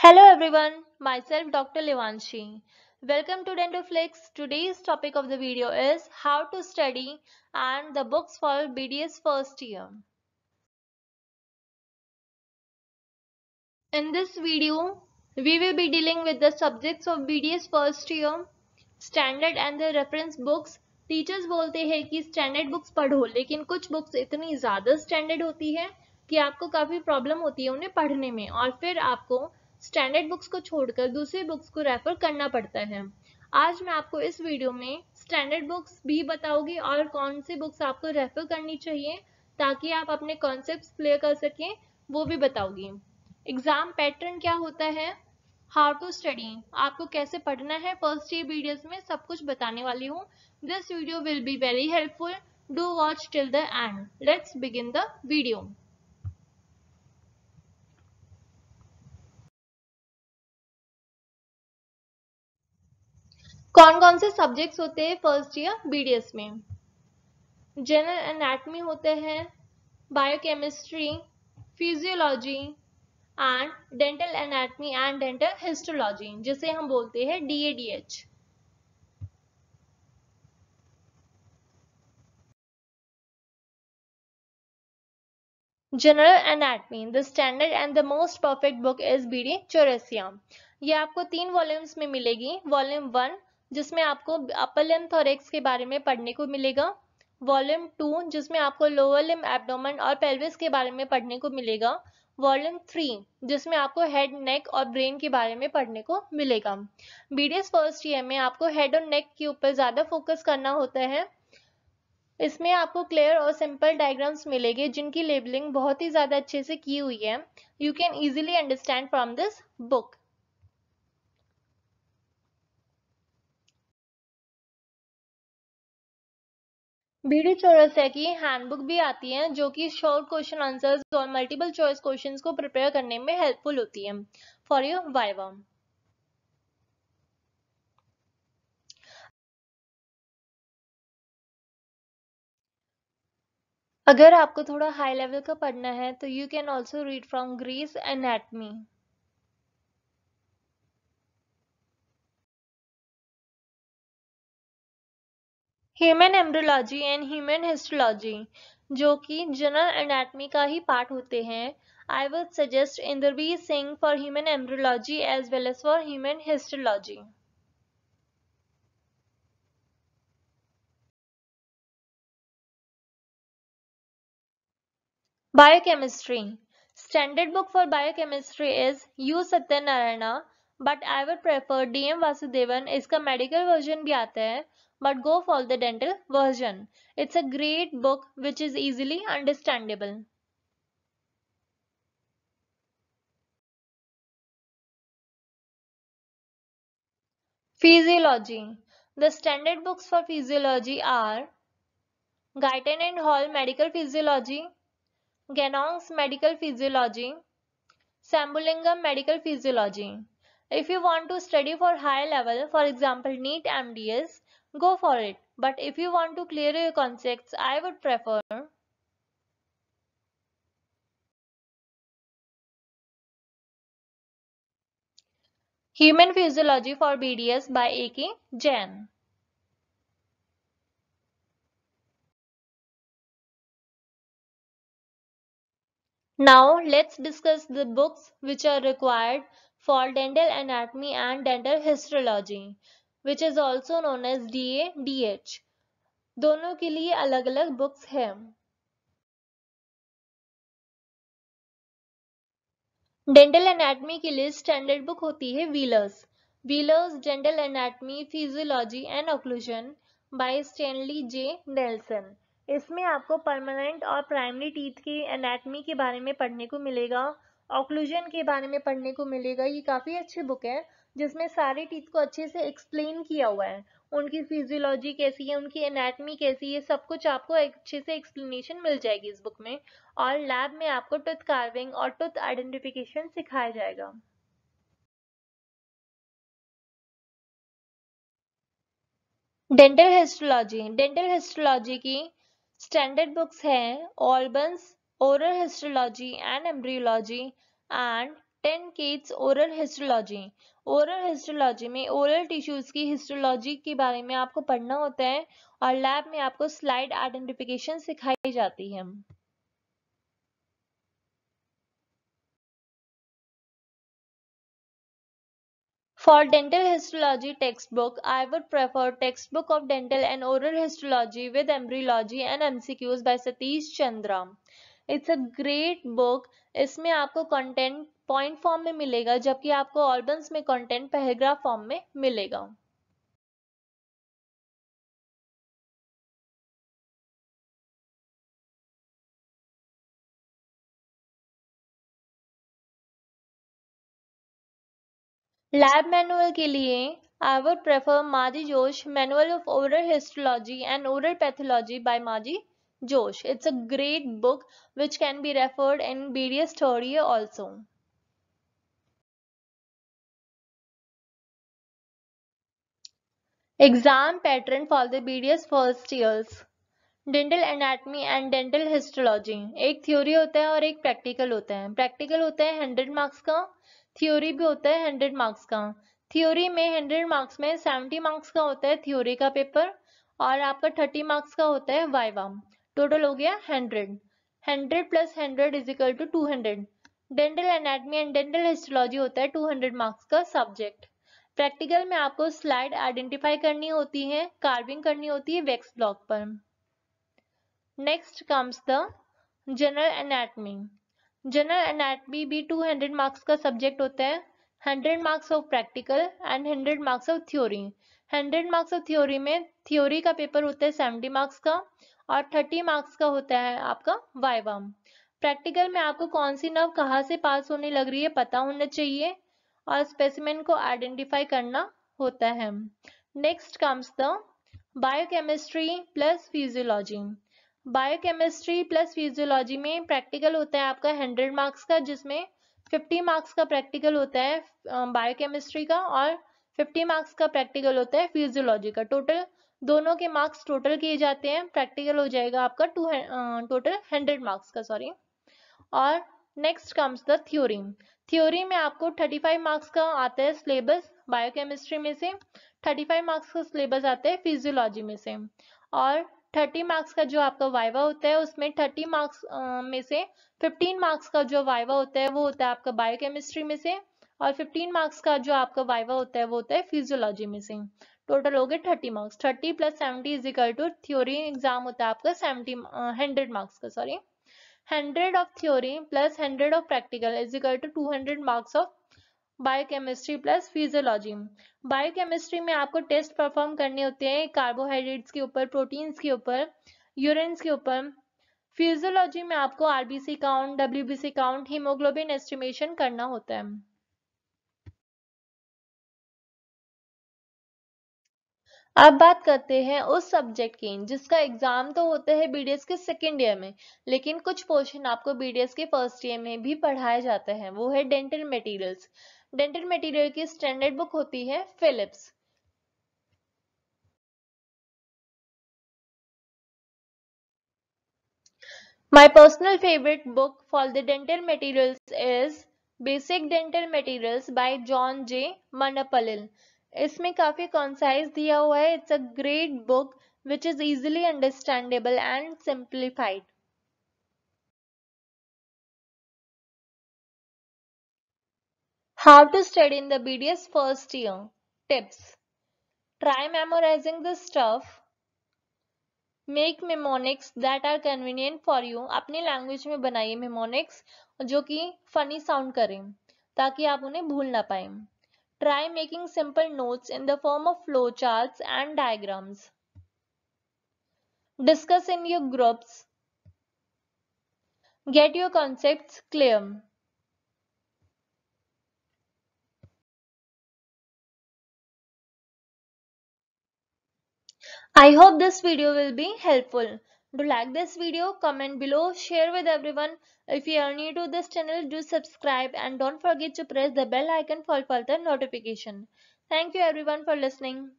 Hello everyone, myself Dr. Levanshi. Welcome to Dentoflix. Today's topic of the video is how to study and the books for BDS first year. In this video, we will be dealing with the subjects of BDS first year, standard and the reference books. Teachers बोलते हैं कि standard books पढ़ो लेकिन कुछ books इतनी ज़्यादा standard होती है कि आपको काफ़ी प्रॉब्लम होती है उन्हें पढ़ने में और फिर आपको स्टैंडर्ड बुक्स को छोड़कर दूसरे बुक्स को रेफर करना पड़ता है आज मैं आपको इस वीडियो में स्टैंडर्ड बुक्स भी बताऊंगी और कौन से बुक्स आपको रेफर करनी चाहिए ताकि आप अपने कॉन्सेप्ट क्लियर कर सकें वो भी बताऊंगी एग्जाम पैटर्न क्या होता है हाउ टू स्टडी आपको कैसे पढ़ना है फर्स्ट ईयर वीडियोस में सब कुछ बताने वाली हूँ this video will be very helpful do watch till the end let's begin the video कौन कौन से सब्जेक्ट्स होते हैं फर्स्ट ईयर बीडीएस में जनरल एनाटमी होते हैं biochemistry physiology and dental anatomy and dental histology जिसे हम बोलते हैं DADH General the standard and the most perfect book is B D Chaurasia. ये आपको तीन वॉल्यूम्स में मिलेगी वॉल्यूम वन जिसमें आपको अपर और एक्स के बारे में पढ़ने को मिलेगा वॉल्यूम टू जिसमें आपको लोअर लिम एबडोमन और पेल्विस के बारे में पढ़ने को मिलेगा वॉल्यूम थ्री जिसमें आपको हेड नेक और ब्रेन के बारे में पढ़ने को मिलेगा बीडीएस फर्स्ट ईयर में आपको हेड और नेक के ऊपर ज़्यादा फोकस करना होता है इसमें आपको क्लियर और सिंपल डायग्राम्स मिलेंगे जिनकी लेबलिंग बहुत ही ज़्यादा अच्छे से की हुई है you can easily understand from this book BD है कि हैंडबुक भी आती है जो कि शॉर्ट क्वेश्चन आंसर्स और मल्टीपल चॉइस क्वेश्चंस को प्रिपेयर करने में हेल्पफुल होती है फॉर योर वाइवा अगर आपको थोड़ा हाई लेवल का पढ़ना है तो you can also read from Grey's anatomy human embryology and human histology जो कि जनरल एनाटमी का ही पार्ट होते हैं I would suggest Inderbir Singh for human embryology as well as for human histology biochemistry standard book for biochemistry is U Satyanarayana but I would prefer D M Vasudevan इसका medical version भी आता है but go for the dental version. It's a great book which is easily understandable. Physiology The standard books for physiology are Guyton and Hall Medical Physiology, Ganong's Medical Physiology, Sambulingam Medical Physiology. If you want to study for high level, for example NEET MDS, go for it. But if you want to clear your concepts, I would prefer Human Physiology for BDS by A.K. Jain. Now let's discuss the books which are required for dental anatomy and dental histology. Which is also known as D A D H दोनों के लिए अलग अलग books हैं dental anatomy के लिए standard book होती है Wheeler's Wheeler's dental anatomy physiology and occlusion by Stanley J Nelson इसमें आपको परमानेंट और प्राइमरी टीथ की एनाटमी के बारे में पढ़ने को मिलेगा ऑक्लूजन के बारे में पढ़ने को मिलेगा ये काफ़ी अच्छी बुक है जिसमें सारे टीथ को अच्छे से एक्सप्लेन किया हुआ है उनकी फिजियोलॉजी कैसी है उनकी एनाटमी कैसी है सब कुछ आपको अच्छे से एक्सप्लेनेशन मिल जाएगी इस बुक में और लैब में आपको टूथ कार्विंग और टूथ आइडेंटिफिकेशन सिखाया जाएगा डेंटल हिस्ट्रोलॉजी डेंटल हिस्ट्रोलॉजी की स्टैंडर्ड बुक्स हैं Orban's oral histology and embryology and Ten Cate's oral histology oral histology में ओरल टिश्यूज़ की हिस्ट्रोलॉजी के बारे में आपको पढ़ना होता है और लैब में आपको स्लाइड आइडेंटिफिकेशन सिखाई जाती है For dental histology textbook, I would prefer textbook of dental and oral histology with embryology and MCQs by Satish Chandra. It's a great book. इसमें आपको content पॉइंट फॉर्म में मिलेगा जबकि आपको ऑर्बन्स में कंटेंट पैराग्राफ फॉर्म में मिलेगा लैब मैनुअल के लिए आई would prefer Maji Jose manual of oral histology and oral pathology by Maji Jose it's a great book which can be referred in BDS third year also Exam pattern for the BDS first years dental anatomy and dental histology एक theory होता है और एक practical होता है practical होता है hundred marks का थ्योरी भी होता है हंड्रेड मार्क्स का थ्योरी में हंड्रेड मार्क्स में सेवेंटी मार्क्स का होता है थ्योरी का पेपर और आपका थर्टी मार्क्स का होता है वाइवा टोटल हो गया hundred hundred plus hundred is equal to two hundred dental anatomy and dental histology होता है टू हंड्रेड मार्क्स का सब्जेक्ट प्रैक्टिकल में आपको स्लाइड आइडेंटिफाई करनी होती है कार्विंग करनी होती है वेक्स ब्लॉक पर next comes the general anatomy general anatomy भी 200 मार्क्स का सब्जेक्ट होता है 100 marks of practical and 100 marks of theory 100 marks of theory में थ्योरी का पेपर होता है सेवेंटी मार्क्स का और थर्टी मार्क्स का होता है आपका वाइवा प्रैक्टिकल में आपको कौन सी नव कहाँ से पास होने लग रही है पता होना चाहिए और स्पेसिमेन को आइडेंटिफाई करना होता है next comes the biochemistry plus physiology biochemistry plus physiology में प्रैक्टिकल होता है आपका 100 मार्क्स का जिसमें 50 मार्क्स का प्रैक्टिकल होता है बायोकेमिस्ट्री का और 50 मार्क्स का प्रैक्टिकल होता है फिजियोलॉजी का टोटल दोनों के मार्क्स टोटल किए जाते हैं प्रैक्टिकल हो जाएगा आपका टू टोटल 100 मार्क्स का सॉरी और next comes the theory theory में आपको 35 मार्क्स का आता है सिलेबस बायोकेमिस्ट्री में से 35 मार्क्स का सिलेबस आता है फिजियोलॉजी में से और 30 मार्क्स का जो आपका वाइवा होता है उसमें 30 मार्क्स में से 15 मार्क्स का जो वाइवा होता है वो होता है आपका बायोकेमिस्ट्री में से और 15 मार्क्स का जो आपका वाइवा होता है वो होता है फिजियोलॉजी में से टोटल हो गए thirty marks thirty plus seventy is equal to theory exam होता है आपका सेवेंटी हंड्रेड मार्क्स का sorry 100 of theory plus 100 of practical is equal to 200 marks of biochemistry plus physiology biochemistry में आपको टेस्ट परफॉर्म करने होते हैं कार्बोहाइड्रेट्स के ऊपर प्रोटीन्स के ऊपर यूरिन्स के ऊपर फिजियोलॉजी में आपको RBC count WBC count haemoglobin estimation करना होता है अब बात करते हैं उस सब्जेक्ट की जिसका एग्जाम तो होते हैं बीडीएस के सेकेंड ईयर में लेकिन कुछ पोर्शन आपको बीडीएस के फर्स्ट ईयर में भी पढ़ाए जाते हैं वो है डेंटल मटेरियल्स डेंटल मटेरियल की स्टैंडर्ड बुक होती है Phillips my personal favourite book for the dental materials is basic dental materials by John J Manappallil इसमें काफी कॉन्साइज दिया हुआ है it's a great book which is easily understandable and simplified How to study in the BDS first year. Tips. Try memorizing the stuff. Make mnemonics that are convenient for you. अपनी language में बनाइए mnemonics जो कि funny sound करें ताकि आप उन्हें भूल ना पाएं Try making simple notes in the form of flowcharts and diagrams. Discuss in your groups. Get your concepts clear. I hope this video will be helpful do like this video comment below share with everyone if you are new to this channel do subscribe and don't forget to press the bell icon for further notification thank you everyone for listening